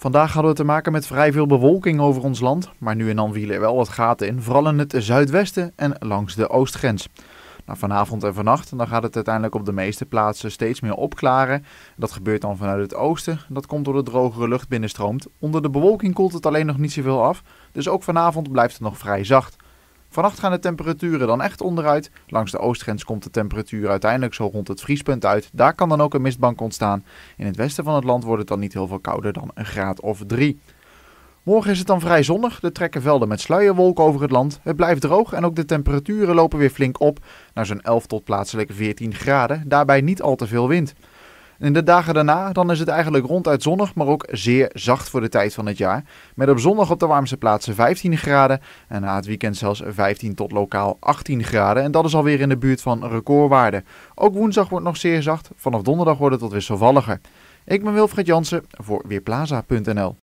Vandaag hadden we te maken met vrij veel bewolking over ons land, maar nu en dan vielen er wel wat gaten in, vooral in het zuidwesten en langs de oostgrens. Nou, vanavond en vannacht dan gaat het uiteindelijk op de meeste plaatsen steeds meer opklaren. Dat gebeurt dan vanuit het oosten. Dat komt door de drogere lucht binnenstroomt. Onder de bewolking koelt het alleen nog niet zoveel af, dus ook vanavond blijft het nog vrij zacht. Vannacht gaan de temperaturen dan echt onderuit. Langs de oostgrens komt de temperatuur uiteindelijk zo rond het vriespunt uit. Daar kan dan ook een mistbank ontstaan. In het westen van het land wordt het dan niet heel veel kouder dan een graad of drie. Morgen is het dan vrij zonnig. Er trekken velden met sluierwolken over het land. Het blijft droog en ook de temperaturen lopen weer flink op naar zo'n 11 tot plaatselijk 14 graden. Daarbij niet al te veel wind. In de dagen daarna dan is het eigenlijk ronduit zonnig, maar ook zeer zacht voor de tijd van het jaar. Met op zondag op de warmste plaatsen 15 graden en na het weekend zelfs 15 tot lokaal 18 graden. En dat is alweer in de buurt van recordwaarden. Ook woensdag wordt nog zeer zacht, vanaf donderdag wordt het wat wisselvalliger. Ik ben Wilfred Jansen voor Weerplaza.nl